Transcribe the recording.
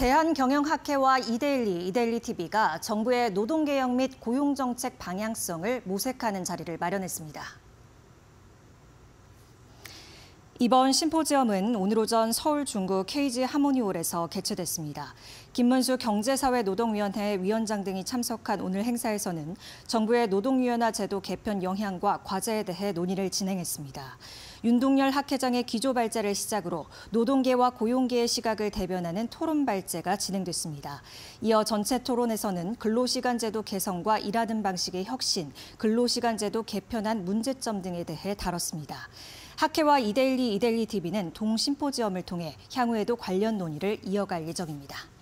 대한경영학회와 이데일리, 이데일리TV가 정부의 노동개혁 및 고용정책 방향성을 모색하는 자리를 마련했습니다. 이번 심포지엄은 오늘 오전 서울 중구 KG 하모니홀에서 개최됐습니다. 김문수 경제사회노동위원회 위원장 등이 참석한 오늘 행사에서는 정부의 노동위원화 제도 개편 영향과 과제에 대해 논의를 진행했습니다. 윤동열 학회장의 기조 발제를 시작으로 노동계와 고용계의 시각을 대변하는 토론 발제가 진행됐습니다. 이어 전체 토론에서는 근로시간제도 개선과 일하는 방식의 혁신, 근로시간제도 개편안 문제점 등에 대해 다뤘습니다. 학회와 이데일리 이데일리 TV는 동심포지엄을 통해 향후에도 관련 논의를 이어갈 예정입니다.